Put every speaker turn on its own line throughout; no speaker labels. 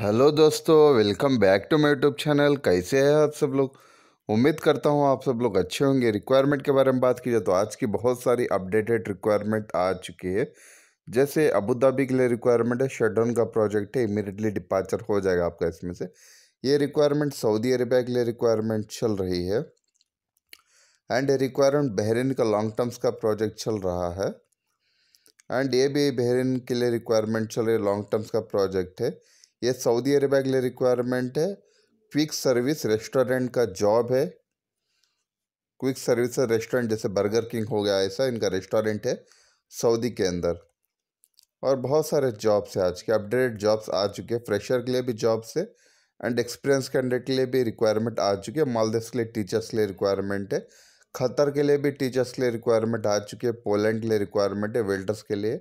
hello दोस्तों welcome back to my YouTube channel कैसे हैं आप सब लोग उम्मीद करता हूं आप सब लोग अच्छे होंगे रिक्वायरमेंट के बारे में बात की जाए तो आज की बहुत सारी अपडेटेड रिक्वायरमेंट आ चुकी है जैसे अबू धाबी के लिए रिक्वायरमेंट है शटडाउन का प्रोजेक्ट है इमीडिएटली डिपार्चर हो जाएगा आपका इसमें से ये रिक्वायरमेंट सऊदी अरेबिया के लिए रिक्वायरमेंट चल रही है एंड रिक्वायरमेंट बहरीन का लॉन्ग टर्म्स का प्रोजेक्ट चल रहा है एंड ये भी बहरीन के लिए रिक्वायरमेंट चल रही है लॉन्ग टर्म्स का प्रोजेक्ट है ये सऊदी अरेबिया के लिए रिक्वायरमेंट है क्विक सर्विस रेस्टोरेंट का जॉब है क्विक सर्विस रेस्टोरेंट जैसे बर्गर किंग हो गया ऐसा इनका रेस्टोरेंट है सऊदी के अंदर और बहुत सारे जॉब्स हैं आज के अपडेटेड जॉब्स आ चुके हैं फ्रेशर के लिए भी जॉब्स है एंड एक्सपीरियंस कैंडिडेट के लिए भी रिक्वायरमेंट आ चुकी है मालदीव्स के लिए टीचर्स के लिए रिक्वायरमेंट है खतर के लिए भी टीचर्स के लिए रिक्वायरमेंट आ चुकी है पोलैंड के लिए रिक्वायरमेंट है वेल्टर्स के लिए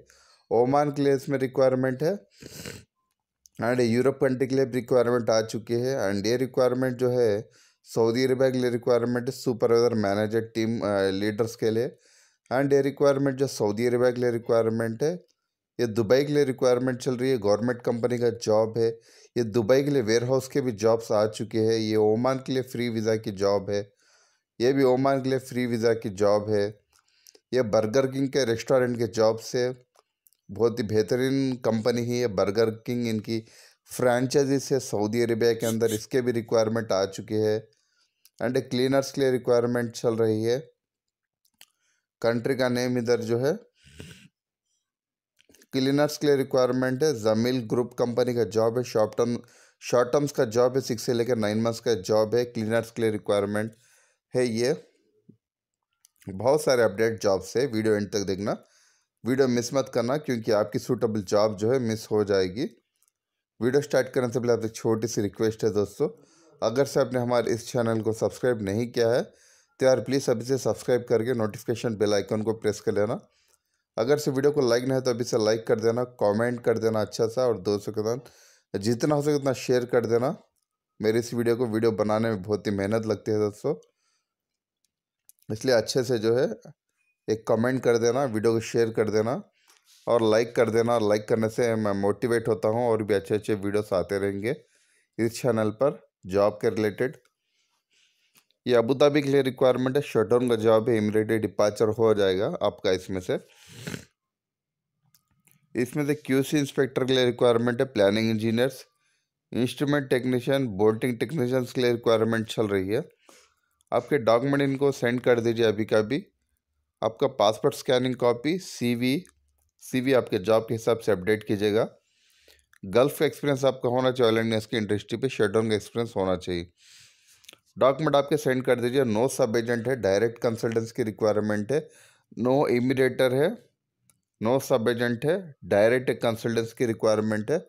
ओमान के लिए इसमें रिक्वायरमेंट है एंड यूरोप कंट्री के लिए रिक्वायरमेंट आ चुकी है एंड ये रिक्वायरमेंट जो है सऊदी अरबिया के लिए रिक्वायरमेंट है सुपरवाइजर मैनेजर टीम लीडर्स के लिए एंड ये रिक्वायरमेंट जो सऊदी अरबिया के लिए रिक्वायरमेंट है ये दुबई के लिए रिक्वायरमेंट चल रही है गवर्नमेंट कंपनी का जॉब है ये दुबई के लिए वेयर हाउस के भी जॉब्स आ चुके हैं ये ओमान के लिए फ्री वीज़ा की जॉब है ये भी ओमान के लिए फ्री वीज़ा की जॉब है ये बर्गर किंग के रेस्टोरेंट के जॉब्स है बहुत ही बेहतरीन कंपनी ही है बर्गर किंग इनकी फ्रेंचाइजीज है सऊदी अरेबिया के अंदर इसके भी रिक्वायरमेंट आ चुकी है एंड क्लीनर्स के लिए रिक्वायरमेंट चल रही है कंट्री का नेम इधर जो है क्लीनर्स के लिए रिक्वायरमेंट है जमील ग्रुप कंपनी का जॉब है शॉर्ट टर्म शॉर्ट टर्म्स का जॉब है सिक्स से लेकर नाइन मंथ्स का जॉब है क्लीनर्स के लिए रिक्वायरमेंट है ये बहुत सारे अपडेट जॉब से वीडियो एंड तक देखना वीडियो मिस मत करना क्योंकि आपकी सूटेबल जॉब जो है मिस हो जाएगी वीडियो स्टार्ट करने से पहले आपसे छोटी सी रिक्वेस्ट है दोस्तों अगर से आपने हमारे इस चैनल को सब्सक्राइब नहीं किया है तो यार प्लीज़ अभी से सब्सक्राइब करके नोटिफिकेशन बेल आइकन को प्रेस कर लेना अगर से वीडियो को लाइक नहीं है तो अभी से लाइक कर देना कमेंट कर देना अच्छा सा और दोस्तों के साथ जितना हो सके उतना शेयर कर देना मेरी इस वीडियो को वीडियो बनाने में बहुत ही मेहनत लगती है दोस्तों इसलिए अच्छे से जो है एक कमेंट कर देना वीडियो को शेयर कर देना और लाइक कर देना लाइक करने से मैं मोटिवेट होता हूँ और भी अच्छे अच्छे वीडियोस आते रहेंगे इस चैनल पर जॉब के रिलेटेड ये अबू धाबी के लिए रिक्वायरमेंट है शॉर्ट टर्म का जॉब है इमरेडी डिपार्चर हो जाएगा आपका इसमें से इसमें से क्यूसी इंस्पेक्टर के लिए रिक्वायरमेंट है planning engineers instrument technician bolting technicians के लिए रिक्वायरमेंट चल रही है आपके डॉक्यूमेंट इनको सेंड कर दीजिए अभी का भी आपका passport scanning copy CV CV आपके जॉब के हिसाब से अपडेट कीजिएगा गल्फ का एक्सपीरियंस आपका होना चाहिए ऑयल एंड गैस की इंडस्ट्री पे शटडाउन का एक्सपीरियंस होना चाहिए डॉक्यूमेंट आपके सेंड कर दीजिए नो सब एजेंट है डायरेक्ट कंसल्टेंस की रिक्वायरमेंट है नो इमीडिएटर है नो सब एजेंट है डायरेक्ट कंसल्टेंस की रिक्वायरमेंट है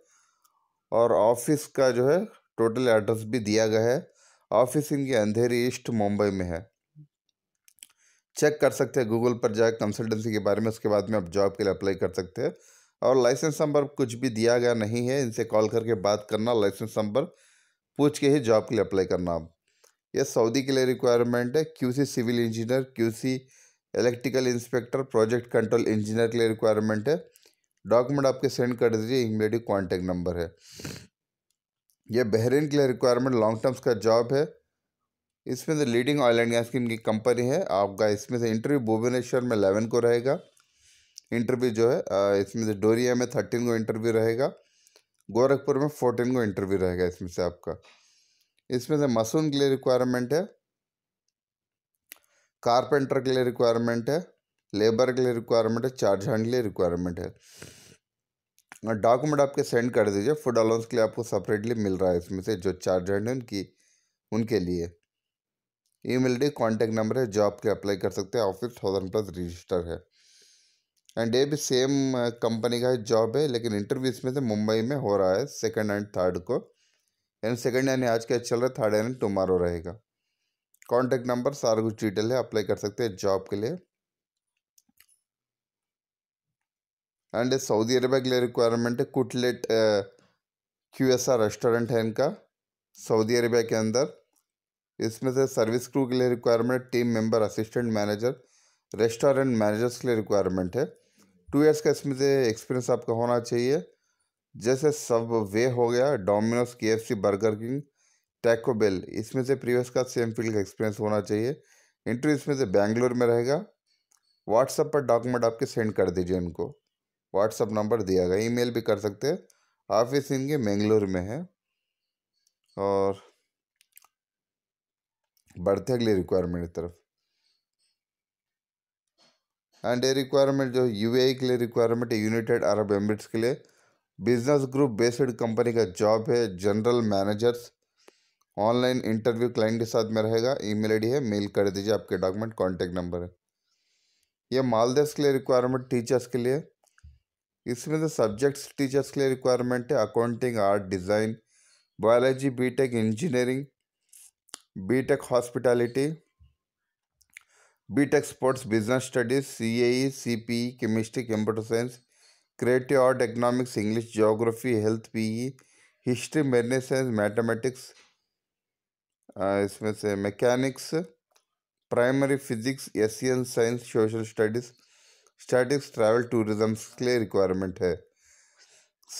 और ऑफिस का जो है टोटल एड्रेस भी दिया गया है ऑफिस इनकी अंधेरी ईस्ट मुंबई में है चेक कर सकते हैं गूगल पर जाए कंसल्टेंसी के बारे में उसके बाद में आप जॉब के लिए अप्लाई कर सकते हैं और लाइसेंस नंबर कुछ भी दिया गया नहीं है इनसे कॉल करके बात करना लाइसेंस नंबर पूछ के ही जॉब के लिए अप्लाई करना आप यह सऊदी के लिए रिक्वायरमेंट है Q civil engineer Q electrical inspector project control engineer के लिए रिक्वायरमेंट है डॉक्यूमेंट आपके सेंड कर दीजिए इमीडिएट कॉन्टैक्ट नंबर है यह बहरीन के लिए रिक्वायरमेंट लॉन्ग टर्म्स का जॉब है इसमें से लीडिंग ऑयल एंड गैस की इनकी कंपनी है आपका इसमें से इंटरव्यू भुवनेश्वर में अलेवन को रहेगा इंटरव्यू जो है इसमें से डोरिया में थर्टीन को इंटरव्यू रहेगा गोरखपुर में फोर्टीन को इंटरव्यू रहेगा इसमें से आपका इसमें से मसून के लिए रिक्वायरमेंट है कारपेंटर के लिए रिक्वायरमेंट है लेबर के लिए रिक्वायरमेंट है चार्ज हैंड के लिए रिक्वायरमेंट है डॉक्यूमेंट आपके सेंड कर दीजिए फूड अलाउंस के लिए आपको सेपरेटली मिल रहा है इसमें से जो चार्ज हैंड है उनकी उनके लिए email mail D contact number है जॉब के अप्लाई कर सकते हैं ऑफिस थाउजेंड प्लस रजिस्टर है एंड ये भी सेम कंपनी uh, का जॉब है लेकिन इंटरव्यू इसमें से मुंबई में हो रहा है सेकंड एंड थर्ड को यानी सेकंड यानी आज क्या चल रहा है थर्ड यानी टुमारो रहेगा कॉन्टैक्ट नंबर सारा कुछ डिटेल है अप्लाई कर सकते हैं जॉब के लिए एंड सऊदी अरेबिया के लिए रिक्वायरमेंट है कुटलेट क्यू एस आर रेस्टोरेंट है इनका सऊदी अरेबिया के अंदर इसमें से सर्विस क्रू के लिए requirement team member assistant manager restaurant managers के लिए रिक्वायरमेंट है टू इयर्स का इसमें से एक्सपीरियंस आपका होना चाहिए जैसे सब वे हो गया डोमिनोज के एफ सी बर्गर किंग टैकोबेल इसमें से प्रीवियस का सेम फील्ड का एक्सपीरियंस होना चाहिए इंटरव्यू इसमें से बेंगलोर में रहेगा व्हाट्सअप पर डॉक्यूमेंट आपके सेंड कर दीजिए इनको व्हाट्सअप नंबर दिया गया ईमेल भी कर सकते हैं ऑफिस इनके बेंगलोर में है और बढ़ते अगले रिक्वायरमेंट की तरफ एंड ये रिक्वायरमेंट जो यू e के लिए रिक्वायरमेंट है यूनाइटेड अरब एमिरेट्स के लिए बिजनेस ग्रुप बेस्ड कंपनी का जॉब है general managers online interview client के साथ में रहेगा ईमेल आईडी है मेल कर दीजिए आपके डॉक्यूमेंट कॉन्टैक्ट नंबर है ये मालदेस के लिए रिक्वायरमेंट टीचर्स के लिए इसमें से सब्जेक्ट्स टीचर्स के लिए रिक्वायरमेंट है accounting art design biology BTech engineering B Tech hospitality B Tech sports business studies C A C P chemistry computer science creative art economics English geography health P E history marine science mathematics इसमें से mechanics primary physics S science social studies statics travel tourism के लिए requirement है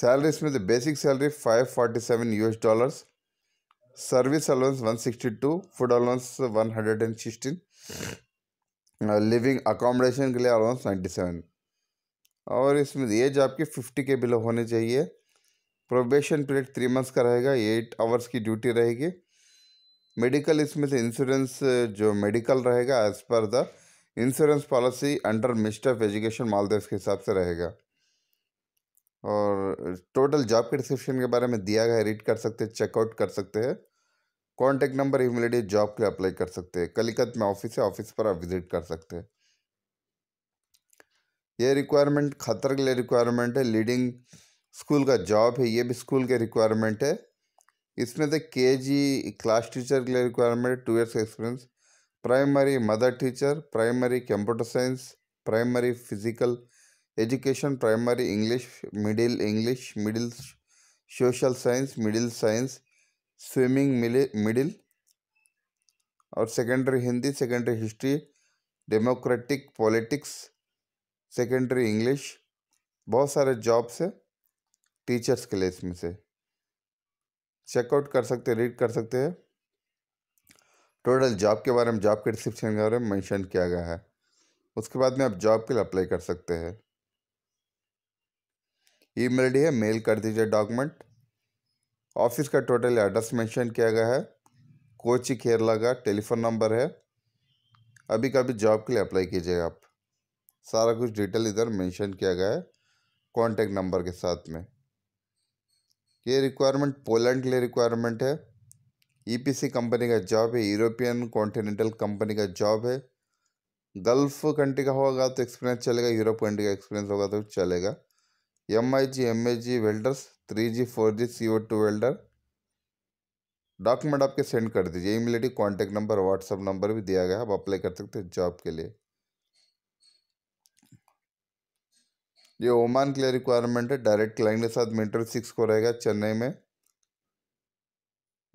salary इसमें से basic salary five forty seven U dollars service allowance 162 food allowance 116 uh, living accommodation के लिए allowance 97 और इसमें एज आपकी 50 के बिलो होने चाहिए प्रोबेशन पीरियड थ्री मंथ्स का रहेगा एट आवर्स की ड्यूटी रहेगी मेडिकल इसमें से इंश्योरेंस जो मेडिकल रहेगा as per the insurance policy under minister of education Maldives के हिसाब से रहेगा और टोटल जॉब के डिस्क्रिप्शन के बारे में दिया गया है रीड कर सकते हैं चेकआउट कर सकते हैं कॉन्टैक्ट नंबर इमीडिएट जॉब के अप्लाई कर सकते हैं कलिकत में ऑफिस है ऑफिस पर आप विजिट कर सकते हैं ये रिक्वायरमेंट खतर के लिए रिक्वायरमेंट है लीडिंग स्कूल का जॉब है ये भी स्कूल के रिक्वायरमेंट है इसमें से के जी क्लास टीचर के लिए requirement two years experience primary mother teacher primary computer science primary physical primary English middle English middle social science middle science swimming swimming middle और secondary Hindi secondary history democratic politics secondary English बहुत सारे jobs है teachers के लिए इसमें से checkout कर सकते रीड कर सकते हैं टोटल जॉब के बारे में जॉब के डिस्क्रिप्शन के बारे में मैंशन किया गया है उसके बाद में आप जॉब के लिए अप्लाई कर सकते हैं ईमेल आईडी है मेल कर दीजिए डॉक्यूमेंट ऑफिस का टोटल एड्रेस मेंशन किया गया है कोची केरला का टेलीफोन नंबर है अभी कभी जॉब के लिए अप्लाई कीजिएगा आप सारा कुछ डिटेल इधर मेंशन किया गया है कॉन्टेक्ट नंबर के साथ में ये रिक्वायरमेंट पोलैंड के लिए रिक्वायरमेंट है ईपीसी कंपनी का जॉब है यूरोपियन कॉन्टिनेंटल कंपनी का जॉब है गल्फ कंट्री का होगा तो एक्सपीरियंस चलेगा यूरोप कंट्री का एक्सपीरियंस होगा तो चलेगा M I G M I G welders three G four G C O two welder document आपके सेंड कर दीजिए इमिलेटिव कॉन्टैक्ट नंबर व्हाट्सअप नंबर भी दिया गया आप अप्लाई कर सकते हैं जॉब के लिए ये ओमान के लिए रिक्वायरमेंट है डायरेक्ट क्लाइंट के साथ मेंटर सिक्स को रहेगा चेन्नई में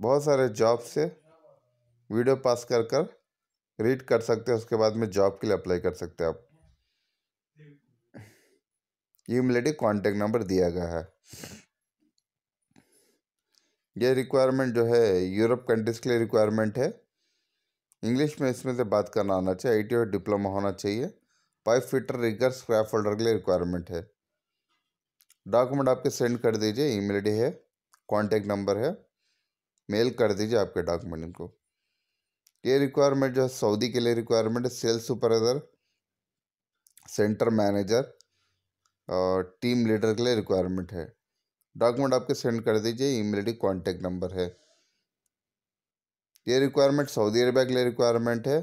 बहुत सारे जॉब से वीडियो पास कर कर रीड कर सकते हैं उसके बाद में जॉब के लिए अप्लाई कर सकते हैं आप क्यूमलेटिव कॉन्टैक्ट नंबर दिया गया है ये रिक्वायरमेंट जो है यूरोप कंट्रीज़ के लिए रिक्वायरमेंट है इंग्लिश में इसमें से बात करना आना चाहिए आई ओ डिप्लोमा होना चाहिए pipe fitter rigger scrap folder के लिए रिक्वायरमेंट है डॉक्यूमेंट आपके सेंड कर दीजिए ईमेल आईडी है कॉन्टेक्ट नंबर है मेल कर दीजिए आपके डॉक्यूमेंट इनको ये रिक्वायरमेंट जो है सऊदी के लिए रिक्वायरमेंट है सेल्स सुपरवाइजर सेंटर मैनेजर और टीम लीडर के लिए रिक्वायरमेंट है डॉक्यूमेंट आपके सेंड कर दीजिए ईमेल आईडी कांटेक्ट नंबर है ये रिक्वायरमेंट सऊदी अरबिया के लिए रिक्वायरमेंट है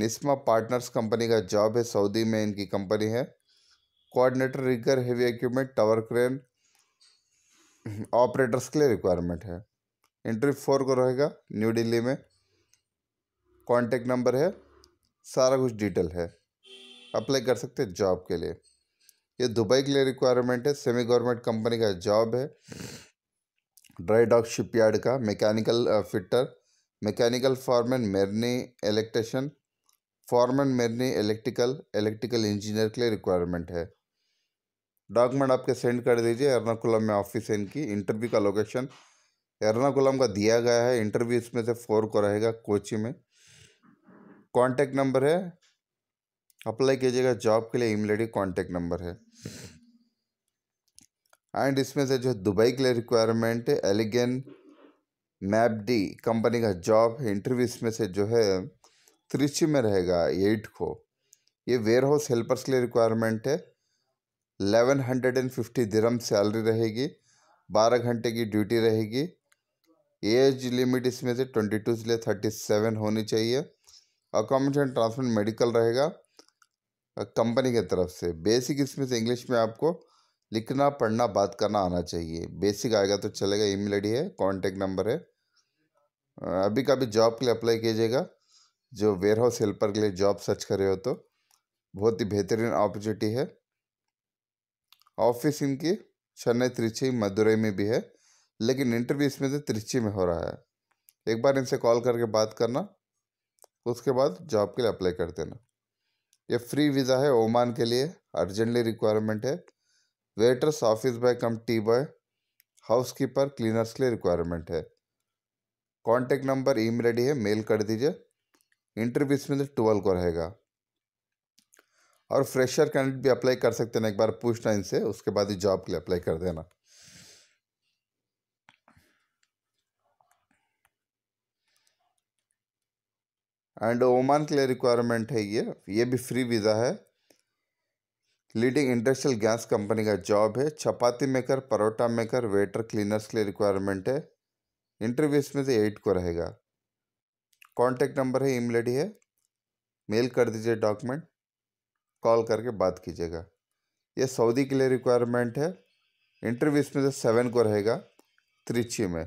निस्मा पार्टनर्स कंपनी का जॉब है सऊदी में इनकी कंपनी है coordinator rigger heavy equipment tower crane operators के लिए रिक्वायरमेंट है इंटरव्यू फोर को रहेगा न्यू दिल्ली में कॉन्टैक्ट नंबर है सारा कुछ डिटेल है अप्लाई कर सकते हैं जॉब के लिए ये दुबई के लिए रिक्वायरमेंट है सेमी गवर्नमेंट कंपनी का जॉब है ड्राई डॉक शिपयार्ड का mechanical fitter mechanical foreman marine electrician foreman marine electrical electrical engineer के लिए रिक्वायरमेंट है डॉक्यूमेंट आपके सेंड कर दीजिए एर्नाकुलम में ऑफिस है इनकी इंटरव्यू का लोकेशन एर्नाकुलम का दिया गया है इंटरव्यू इसमें से फोर को रहेगा कोची में कॉन्टैक्ट नंबर है अप्लाई कीजिएगा जॉब के लिए ईमेल आई कॉन्टैक्ट नंबर है एंड इसमें से जो दुबई के लिए रिक्वायरमेंट एलिगेन एलिगन मैपडी कंपनी का जॉब इंटरव्यू इसमें से जो है त्रिची में रहेगा एट को ये वेयर हाउस हेल्पर्स के लिए रिक्वायरमेंट है eleven hundred and fifty dirham salary रहेगी बारह घंटे की ड्यूटी रहेगी एज लिमिट इसमें से ट्वेंटी टू से ले थर्टी सेवन होनी चाहिए अकोमोडेशन ट्रांसपोर्ट मेडिकल रहेगा कंपनी के तरफ से बेसिक इसमें से इंग्लिश में आपको लिखना पढ़ना बात करना आना चाहिए बेसिक आएगा तो चलेगा ईमेल आईडी है कॉन्टेक्ट नंबर है अभी का भी जॉब के लिए अप्लाई कीजिएगा जो वेयर हाउस हेल्पर के लिए जॉब सर्च कर रहे हो तो बहुत ही बेहतरीन अपॉर्चुनिटी है ऑफिस इनकी चेन्नई त्रिची मदुरई में भी है लेकिन इंटरव्यू इसमें से त्रिची में हो रहा है एक बार इनसे कॉल करके बात करना उसके बाद जॉब के लिए अप्लाई कर देना ये फ्री वीज़ा है ओमान के लिए अर्जेंटली रिक्वायरमेंट है waiters office boy cum tea boy house keeper cleaners के लिए रिक्वायरमेंट है कॉन्टेक्ट नंबर ई रेडी है मेल कर दीजिए इंटरव्यू इसमें ट्वेल्व को रहेगा और फ्रेशर कैंडिडेट भी अप्लाई कर सकते हैं एक बार पूछना इनसे उसके बाद ही जॉब के लिए अप्लाई कर देना एंड ओमान के लिए रिक्वायरमेंट है ये ये भी फ्री वीज़ा है लीडिंग इंडस्ट्रियल गैस कंपनी का जॉब है chapati maker parotta maker waiter cleaners के लिए रिक्वायरमेंट है इंटरव्यू इसमें से एट को रहेगा कॉन्टेक्ट नंबर है ईमेल है मेल कर दीजिए डॉक्यूमेंट कॉल करके बात कीजिएगा ये सऊदी के लिए रिक्वायरमेंट है इंटरव्यू इसमें से सेवन को रहेगा त्रिची में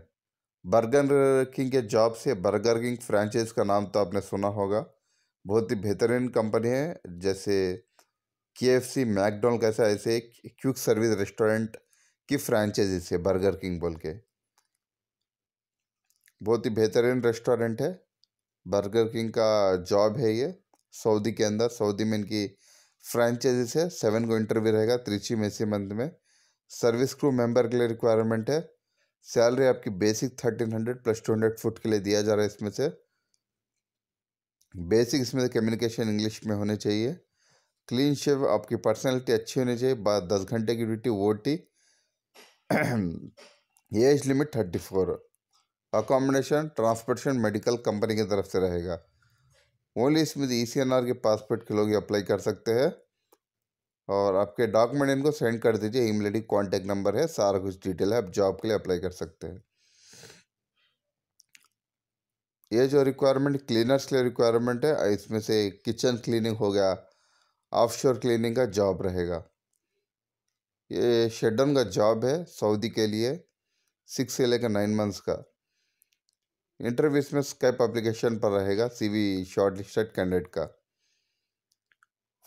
बर्गर किंग के जॉब से बर्गर किंग फ्रेंचाइज का नाम तो आपने सुना होगा बहुत ही बेहतरीन कंपनी है जैसे के एफ सी मैकडोनल्ड कैसा ऐसे क्विक सर्विस रेस्टोरेंट की फ्रेंचाइजी से बर्गर किंग बोल के बहुत ही बेहतरीन रेस्टोरेंट है बर्गर किंग का जॉब है ये सऊदी के अंदर सऊदी में इनकी फ्रेंचाइजी है सेवन को इंटरव्यू रहेगा त्रिची में इसी मंथ में सर्विस क्रू मेंबर के लिए रिक्वायरमेंट है सैलरी आपकी basic thirteen hundred plus two hundred food के लिए दिया जा रहा है इसमें से बेसिक इसमें से कम्युनिकेशन इंग्लिश में होने चाहिए क्लीन शेव आपकी पर्सनैलिटी अच्छी होनी चाहिए बाद दस घंटे की ड्यूटी वो टी age limit thirty four accommodation transportation medical company की तरफ से रहेगा ओनली इसमें ई सी एन आर के पासपोर्ट के लोग अप्लाई कर सकते हैं और आपके डॉक्यूमेंट इनको सेंड कर दीजिए ईमेल आई कॉन्टैक्ट नंबर है सारा कुछ डिटेल है आप जॉब के लिए अप्लाई कर सकते हैं ये जो रिक्वायरमेंट क्लीनर्स के लिए रिक्वायरमेंट है इसमें से किचन क्लीनिंग हो गया ऑफशोर क्लीनिंग का जॉब रहेगा ये शेडन का जॉब है सऊदी के लिए सिक्स से लेकर नाइन मंथ्स का इंटरव्यू इसमें स्कैप अप्लीकेशन पर रहेगा सीवी लिस्टेड कैंडिडेट का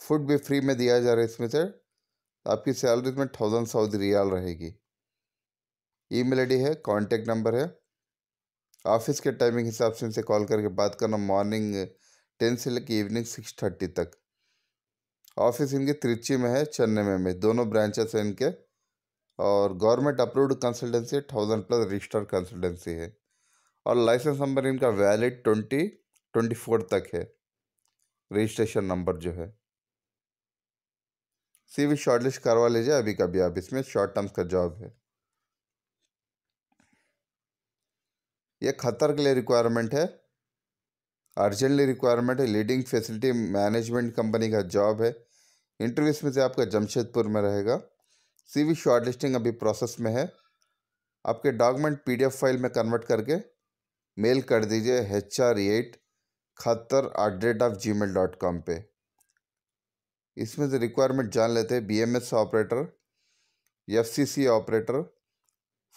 फूड भी फ्री में दिया जा रहा है इसमें से तो आपकी सैलरी में थाउजेंड सऊदी रियाल रहेगी ईमेल आईडी है कांटेक्ट नंबर है ऑफिस के टाइमिंग हिसाब से इनसे कॉल करके बात करना मॉर्निंग टेन से लेकर इवनिंग सिक्स थर्टी तक ऑफिस इनके त्रिची में है चेन्नई में, में दोनों ब्रांचेस हैं इनके और government approved consultancy thousand plus registered consultancy है और लाइसेंस नंबर इनका वैलिड ट्वेंटी ट्वेंटी फोर तक है रजिस्ट्रेशन नंबर जो है सीवी शॉर्टलिस्ट करवा लीजिए अभी कभी आप इसमें शॉर्ट टर्म्स का जॉब है ये खतर के लिए रिक्वायरमेंट है अर्जेंटली रिक्वायरमेंट है लीडिंग फैसिलिटी मैनेजमेंट कंपनी का जॉब है इंटरव्यू में से आपका जमशेदपुर में रहेगा सीवी शॉर्ट लिस्टिंग अभी प्रोसेस में है आपके डॉक्यूमेंट पीडीएफ फाइल में कन्वर्ट करके मेल कर दीजिए H R at Qatar at the rate of Gmail dot com पर इसमें से रिक्वायरमेंट जान लेते हैं BMS operator FCC operator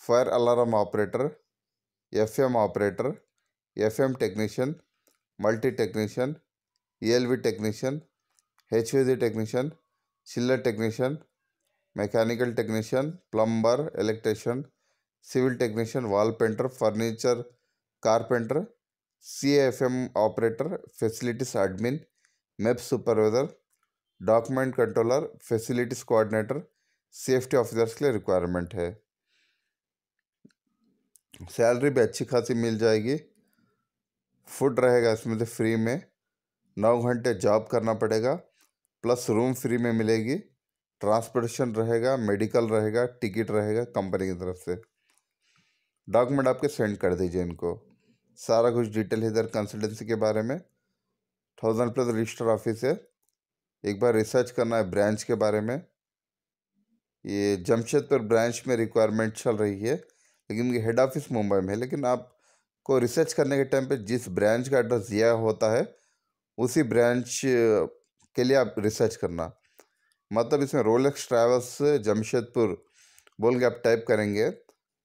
fire alarm operator FM operator FM technician multi technician ELV technician G technician chiller technician mechanical technician plumber electrician civil technician wall painter furniture carpenter C F M operator facilities admin map supervisor document controller facilities coordinator safety officers के लिए requirement है salary भी अच्छी खासी मिल जाएगी food रहेगा इसमें से फ्री में नौ घंटे जॉब करना पड़ेगा प्लस रूम फ्री में मिलेगी ट्रांसपोर्टेशन रहेगा मेडिकल रहेगा टिकट रहेगा कंपनी की तरफ से डॉक्यूमेंट आपके सेंड कर दीजिए इनको सारा कुछ डिटेल इधर कंसल्टेंसी के बारे में थाउजेंड प्लस रजिस्टर ऑफिस है एक बार रिसर्च करना है ब्रांच के बारे में ये जमशेदपुर ब्रांच में रिक्वायरमेंट चल रही है लेकिन ये हेड ऑफिस मुंबई में है लेकिन आपको रिसर्च करने के टाइम पे जिस ब्रांच का एड्रेस दिया होता है उसी ब्रांच के लिए आप रिसर्च करना मतलब इसमें रोलेक्स ट्रैवल्स जमशेदपुर बोल के आप टाइप करेंगे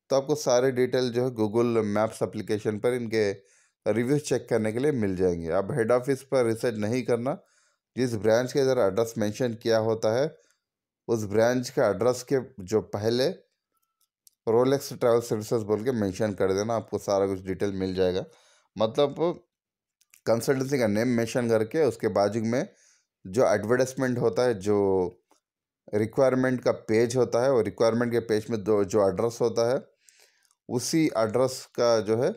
तो आपको सारे डिटेल जो है गूगल मैप्स अप्लीकेशन पर इनके रिव्यू चेक करने के लिए मिल जाएंगे आप हेड ऑफिस पर रिसर्च नहीं करना जिस ब्रांच के ज़रा एड्रेस मेंशन किया होता है उस ब्रांच के एड्रेस के जो पहले रोलेक्स ट्रैवल सर्विसेज बोल के मेंशन कर देना आपको सारा कुछ डिटेल मिल जाएगा मतलब कंसल्टेंसी का नेम मेंशन करके उसके बाजू में जो एडवर्टाइजमेंट होता है जो रिक्वायरमेंट का पेज होता है और रिक्वायरमेंट के पेज में जो जो एड्रेस होता है उसी एड्रेस का जो है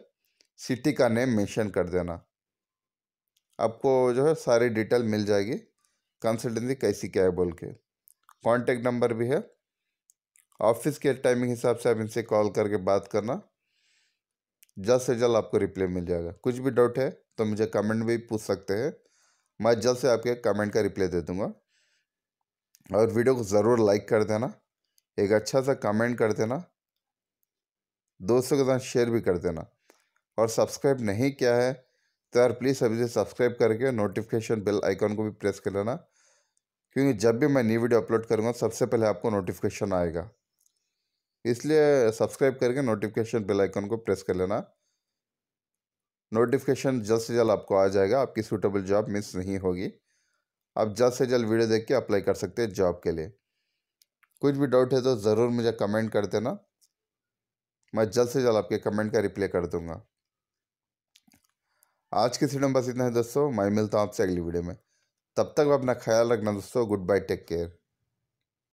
सिटी का नेम मेंशन कर देना आपको जो है सारी डिटेल मिल जाएगी कंसल्टेंसी कैसी क्या है बोल के कॉन्टेक्ट नंबर भी है ऑफिस के टाइमिंग हिसाब से आप इनसे कॉल करके बात करना जल्द से जल्द आपको रिप्लाई मिल जाएगा कुछ भी डाउट है तो मुझे कमेंट भी पूछ सकते हैं मैं जल्द से आपके कमेंट का रिप्लाई दे दूँगा और वीडियो को ज़रूर लाइक कर देना एक अच्छा सा कमेंट कर देना दोस्तों के साथ शेयर भी कर देना और सब्सक्राइब नहीं किया है तो यार प्लीज़ अभी से सब्सक्राइब करके नोटिफिकेशन बेल आइकॉन को भी प्रेस कर लेना क्योंकि जब भी मैं न्यू वीडियो अपलोड करूँगा सबसे पहले आपको नोटिफिकेशन आएगा इसलिए सब्सक्राइब करके नोटिफिकेशन बेल आइकॉन को प्रेस कर लेना नोटिफिकेशन जल्द से जल्द आपको आ जाएगा आपकी सूटेबल जॉब मिस नहीं होगी आप जल्द से जल्द वीडियो देख के अप्लाई कर सकते हैं जॉब के लिए कुछ भी डाउट है तो ज़रूर मुझे कमेंट कर देना मैं जल्द से जल्द आपके कमेंट का रिप्लाई कर दूँगा आज के सीडियो में बस इतना है दोस्तों मैं मिलता हूँ आपसे अगली वीडियो में तब तक अपना ख्याल रखना दोस्तों गुड बाय टेक केयर